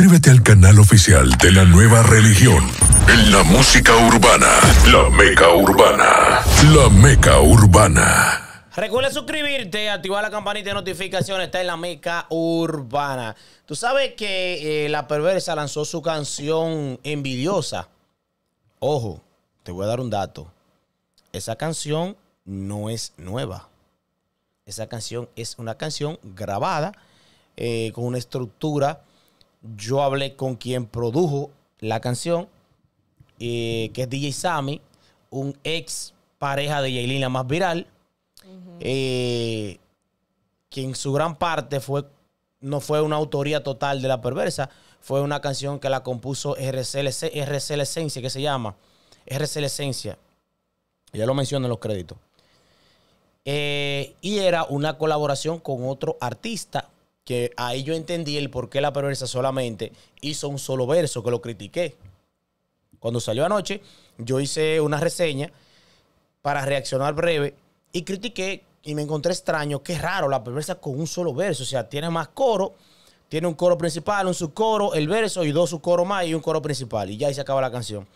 Suscríbete al canal oficial de la nueva religión. En la música urbana, la meca urbana, la meca urbana. Recuerda suscribirte, activar la campanita de notificaciones, está en la meca urbana. Tú sabes que eh, La Perversa lanzó su canción Envidiosa. Ojo, te voy a dar un dato. Esa canción no es nueva. Esa canción es una canción grabada eh, con una estructura yo hablé con quien produjo la canción, eh, que es DJ Sammy, un ex pareja de Jailina la más viral, eh, quien en su gran parte fue, no fue una autoría total de La Perversa, fue una canción que la compuso RCL, RCL Esencia, que se llama RCL Esencia. Ya lo menciono en los créditos. Eh, y era una colaboración con otro artista que ahí yo entendí el por qué la perversa solamente hizo un solo verso, que lo critiqué. Cuando salió anoche, yo hice una reseña para reaccionar breve y critiqué y me encontré extraño, qué raro, la perversa con un solo verso, o sea, tiene más coro, tiene un coro principal, un subcoro, el verso y dos subcoros más y un coro principal y ya ahí se acaba la canción.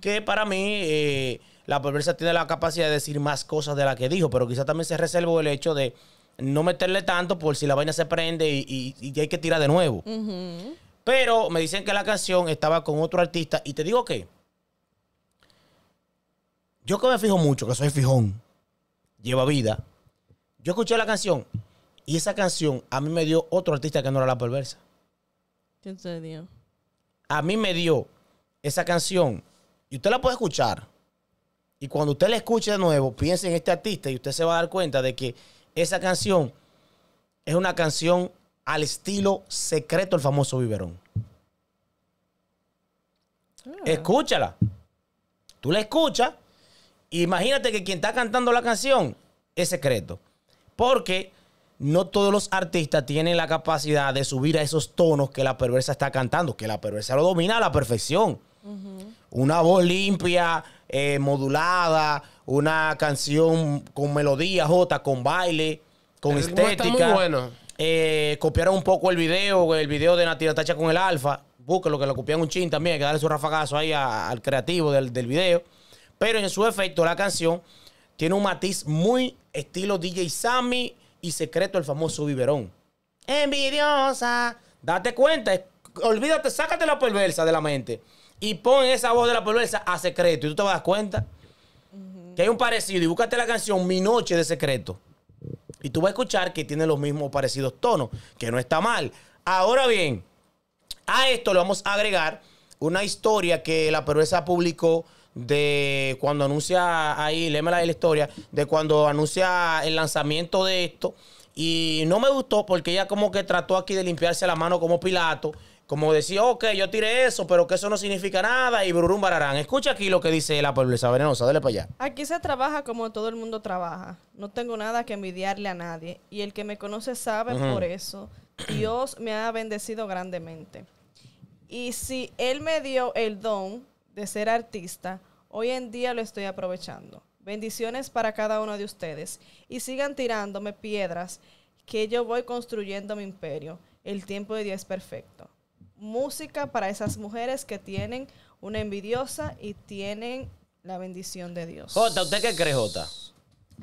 Que para mí... Eh, la perversa tiene la capacidad de decir más cosas de la que dijo, pero quizá también se reservó el hecho de no meterle tanto por si la vaina se prende y, hay que tirar de nuevo. Pero me dicen que la canción estaba con otro artista y te digo que yo que me fijo mucho, que soy fijón, lleva vida. Yo escuché la canción y esa canción a mí me dio otro artista que no era la perversa. ¿Qué te dio? A mí me dio esa canción y usted la puede escuchar. Y cuando usted la escuche de nuevo, piense en este artista y usted se va a dar cuenta de que esa canción es una canción al estilo secreto el famoso biberón. Ah. Escúchala. Tú la escuchas. Imagínate que quien está cantando la canción es secreto. Porque no todos los artistas tienen la capacidad de subir a esos tonos que la perversa está cantando, que la perversa lo domina a la perfección. Una voz limpia, eh, modulada, una canción con melodía, J, con baile, con estética. bueno. Eh, copiaron un poco el video, el video de Nati Tacha con el Alfa. lo que lo copian un chin también. Hay que darle su rafagazo ahí al creativo del, del video. Pero en su efecto, la canción tiene un matiz muy estilo DJ Sammy y secreto el famoso biberón. Envidiosa. Date cuenta, olvídate, sácate la perversa de la mente y pon esa voz de la perversa a secreto y tú te vas a dar cuenta que hay un parecido y búscate la canción Mi Noche de Secreto. Y tú vas a escuchar que tiene los mismos parecidos tonos, que no está mal. Ahora bien, a esto le vamos a agregar una historia que la perversa publicó de cuando anuncia ahí, de la historia, de cuando anuncia el lanzamiento de esto. Y no me gustó porque ella como que trató aquí de limpiarse la mano como Pilato como decía, ok, yo tiré eso, pero que eso no significa nada y brurum bararán. Escucha aquí lo que dice la pobreza venenosa, dale para allá. Aquí se trabaja como todo el mundo trabaja. No tengo nada que envidiarle a nadie. Y el que me conoce sabe por eso. Dios me ha bendecido grandemente. Y si Él me dio el don de ser artista, hoy en día lo estoy aprovechando. Bendiciones para cada uno de ustedes. Y sigan tirándome piedras, que yo voy construyendo mi imperio. El tiempo de Dios es perfecto música para esas mujeres que tienen una envidiosa y tienen la bendición de Dios. Jota, ¿usted qué cree, Jota?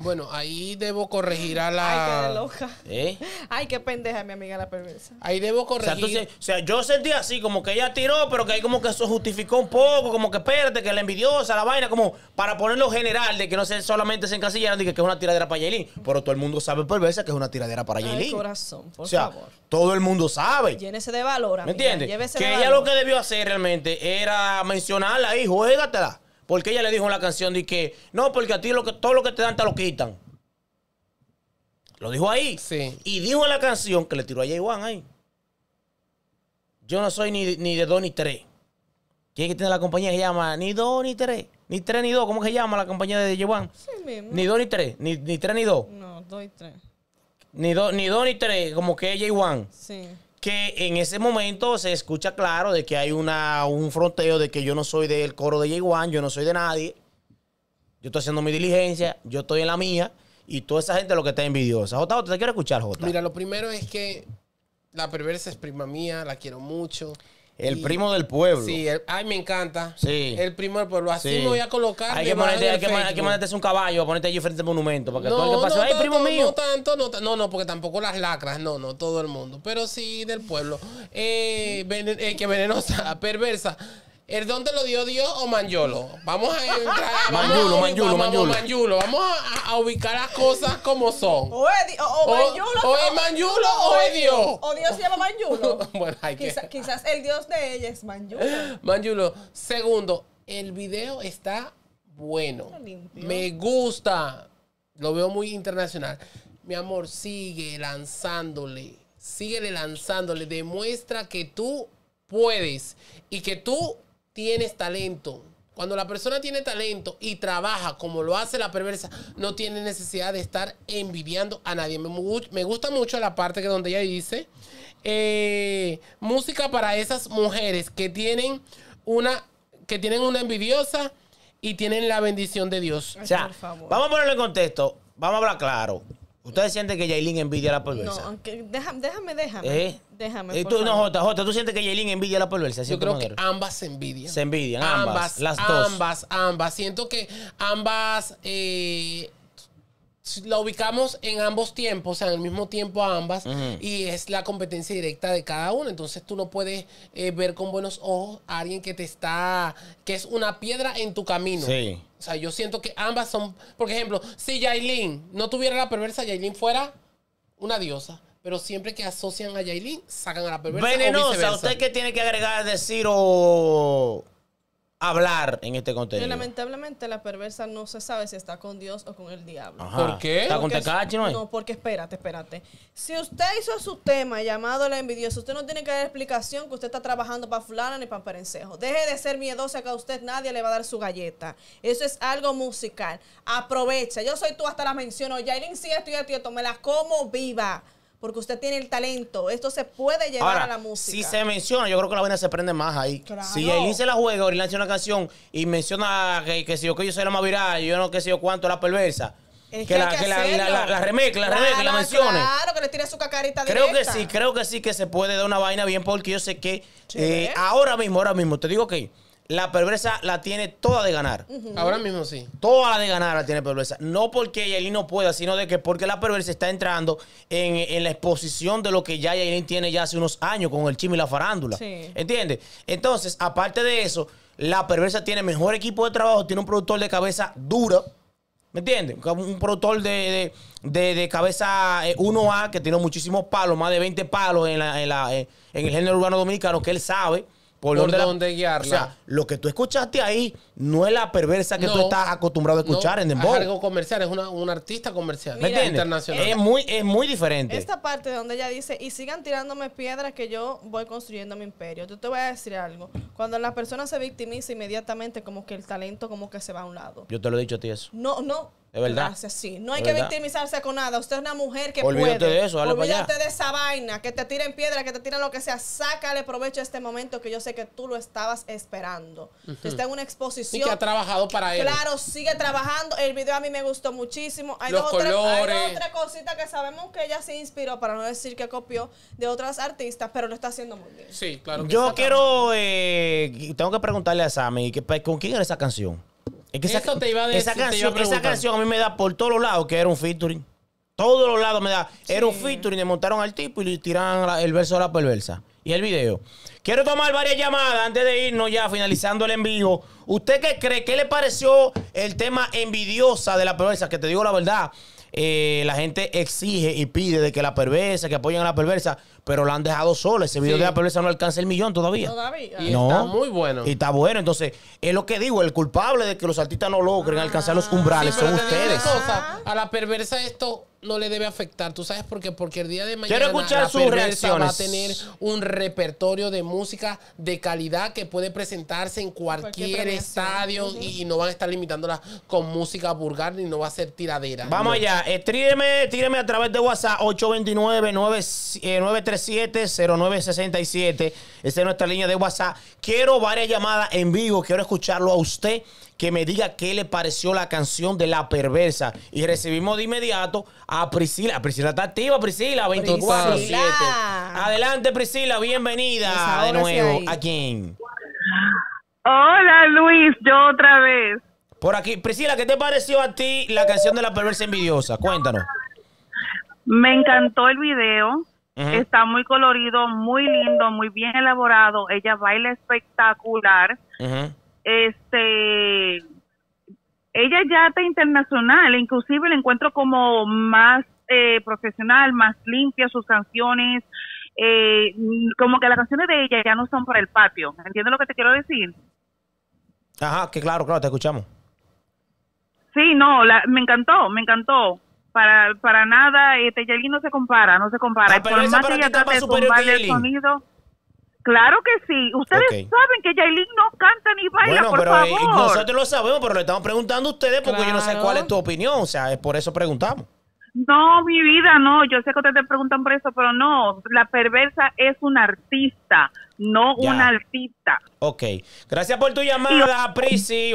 Bueno, ahí debo corregir a la. Ay, qué loca. ¿Eh? Ay, qué pendeja, mi amiga la perversa. Ahí debo corregir. O sea, yo sentí así, como que ella tiró, pero que ahí como que eso justificó un poco, como que espérate, que la envidiosa, la vaina, como para ponerlo general, de que no se solamente se encasillaron, de que es una tiradera para Yailin. Pero todo el mundo sabe perversa que es una tiradera para Yailin. corazón, por o sea, Todo el mundo sabe. Llénese de valor, ¿Me entiendes? Que ella lo que debió hacer realmente era mencionarla ahí, juégatela. Porque ella le dijo en la canción de que, no, porque a ti todo lo que te dan te lo quitan. Lo dijo ahí. Sí. Y dijo en la canción que le tiró a Jay Wan ahí. Yo no soy ni, ni de dos ni tres. ¿Quién es que tiene la compañía que se llama ni dos ni tres? Ni tres ni dos. ¿Cómo se llama la compañía de Jay Wan? Ni dos ni tres. Ni, tres ni dos. No, dos y tres. Ni dos ni, tres. Como que es Jay Sí que en ese momento se escucha claro de que hay un fronteo de que yo no soy del coro de One, yo no soy de nadie. Yo estoy haciendo mi diligencia, yo estoy en la mía y toda esa gente lo que está envidiosa. Jota, te quiero escuchar, Jota. Mira, lo primero es que la perversa es prima mía, la quiero mucho. El primo del pueblo. Sí, ay, me encanta. Sí. El primo del pueblo. Así me voy a colocar. Hay que, ponerte, hay, que, mandarte un caballo, ponerte allí frente al monumento. no, todo que ay, primo mío. No tanto, no, no, no, porque tampoco las lacras, no, no, todo el mundo. Pero sí del pueblo. eh, eh que venenosa, perversa. ¿El don te lo dio Dios o Manyolo. Vamos a entrar. Manjulo, vamos a, Manjulo, vamos, Manjulo. Vamos a, ubicar las cosas como son. O es, o, o, Manjulo, o, es Dios. O Dios se llama Manjulo. bueno, hay Quizás el Dios de ella es Manjulo. Manjulo. Segundo, el video está bueno. Me gusta. Lo veo muy internacional. Mi amor, sigue lanzándole. Sigue lanzándole. Demuestra que tú puedes y que tú tienes talento. Cuando la persona tiene talento y trabaja como lo hace la perversa, no tiene necesidad de estar envidiando a nadie. Me, gusta mucho la parte que donde ella dice, eh, música para esas mujeres que tienen una, que tienen una envidiosa y tienen la bendición de Dios. vamos a ponerlo en contexto, vamos a hablar claro. ¿Ustedes sienten que Jailin envidia a la perversa? No, déjame, déjame. Déjame. ¿Eh? ¿Y tú, no, Jota, Jota, ¿tú sientes que Jailin envidia a la perversa? Yo creo que ambas se envidian. Se envidian, ambas. ambas las dos. Ambas, ambas. Siento que ambas eh, la ubicamos en ambos tiempos, o sea, en el mismo tiempo a ambas, y es la competencia directa de cada uno. Entonces tú no puedes eh, ver con buenos ojos a alguien que te está, que es una piedra en tu camino. Sí. O sea, yo siento que ambas son, por ejemplo, si Yailin no tuviera la perversa, Yailin fuera una diosa. Pero siempre que asocian a Yailin, sacan a la perversa. Venenosa, o ¿usted que tiene que agregar, decir o hablar en este contexto lamentablemente la perversa no se sabe si está con Dios o con el diablo. ¿Por qué? ¿Está con no? No, porque espérate, espérate. Si usted hizo su tema llamado la envidiosa, usted no tiene que dar explicación que usted está trabajando para fulana ni para perencejo. Deje de ser miedosa que a usted nadie le va a dar su galleta. Eso es algo musical. Aprovecha. Yo soy tú hasta la menciono. ya sí, esto y esto, me las como viva porque usted tiene el talento. Esto se puede llevar a la música. Si se menciona, yo creo que la vaina se prende más ahí. Si ahí se la juega, o lanza una canción y menciona que, yo que yo soy la más viral, yo no que sé cuánto, la perversa. que, la, que, la, la, la, remezcle, la mencione. Claro, que le tire su cacarita Creo que sí, creo que sí que se puede dar una vaina bien porque yo sé que eh, ahora mismo, ahora mismo, te digo que la perversa la tiene toda de ganar. Ahora mismo sí. Toda la de ganar la tiene perversa. No porque Yailin no pueda, sino de que porque la perversa está entrando en, la exposición de lo que ya Yailin tiene ya hace unos años con el chisme y la farándula. Sí. ¿Entiendes? Entonces, aparte de eso, la perversa tiene mejor equipo de trabajo, tiene un productor de cabeza duro. ¿Me entiendes? Un productor de, cabeza 1A eh, que tiene muchísimos palos, más de 20 palos en, la, en, la, eh, en el género urbano dominicano que él sabe por, por dónde, guiarla. O sea, lo que tú escuchaste ahí no es la perversa que tú estás acostumbrado a escuchar en dembow. Es algo comercial, es un artista comercial. internacional. Es muy, es muy diferente. Esta parte donde ella dice, y sigan tirándome piedras que yo voy construyendo mi imperio. Yo te voy a decir algo. Cuando la persona se victimiza inmediatamente, como que el talento como que se va a un lado. Yo te lo he dicho a ti eso. No, no. Es verdad. No hay que victimizarse con nada. Usted es una mujer que Olvídate puede. de eso, Olvídate de esa vaina, que te tiren piedra, que te tiren lo que sea. Sácale provecho a este momento que yo sé que tú lo estabas esperando. Está en una exposición. Y que ha trabajado para él. Claro, sigue trabajando. El video a mí me gustó muchísimo. Hay, los dos, colores. Tres, hay cositas que sabemos que ella se inspiró, para no decir que copió, de otras artistas, pero lo está haciendo muy bien. Sí, claro. yo quiero, eh, tengo que preguntarle a Sammy, ¿con quién era esa canción? esa, canción, a mí me da por todos los lados que era un featuring. Todos los lados me da. Era un featuring, le montaron al tipo y le tiraron el verso de la perversa. Y el video. Quiero tomar varias llamadas antes de irnos ya, finalizando el envío. ¿Usted qué cree? ¿Qué le pareció el tema envidiosa de la perversa? Que te digo la verdad, eh, la gente exige y pide de que la perversa, que apoyen a la perversa pero la han dejado sola. Ese video de la perversa no alcanza el millón todavía. Todavía. Y Está muy bueno. Y está bueno. Entonces, es lo que digo, el culpable de que los artistas no logren ah. alcanzar los umbrales son ustedes. a la perversa esto no le debe afectar. ¿Tú sabes por qué? Porque el día de mañana la va a tener un repertorio de música de calidad que puede presentarse en cualquier, estadio y, no van a estar limitándola con música vulgar ni no va a ser tiradera. Vamos allá. Eh, tíreme, a través de WhatsApp 829 937 sesenta y 0967 Esa es nuestra línea de WhatsApp. Quiero varias llamadas en vivo. Quiero escucharlo a usted que me diga qué le pareció la canción de La Perversa. Y recibimos de inmediato a Priscila. Priscila está activa, Priscila, 24-7. Adelante, Priscila, bienvenida pues de nuevo. ¿A quién? Hola, Luis, yo otra vez. Por aquí, Priscila, ¿qué te pareció a ti la canción de La Perversa Envidiosa? Cuéntanos. Me encantó el video. Está muy colorido, muy lindo, muy bien elaborado. Ella baila espectacular. Este, ella ya está internacional. Inclusive la encuentro como más eh, profesional, más limpia sus canciones. Eh, como que las canciones de ella ya no son para el patio. ¿Entiendes lo que te quiero decir? Ajá, que claro, claro, te escuchamos. Sí, no, me encantó, me encantó para, para nada, este no se compara, no se compara. Ah, pero Por que ella el sonido... Claro que sí. Ustedes saben que Yailin no canta ni baila, por pero, eh, favor. nosotros lo sabemos, pero le estamos preguntando a ustedes porque yo no sé cuál es tu opinión. O sea, es por eso preguntamos. No, mi vida, no. Yo sé que ustedes te preguntan por eso, pero no. La perversa es un artista, no un artista. Ok. Gracias por tu llamada, Prisi.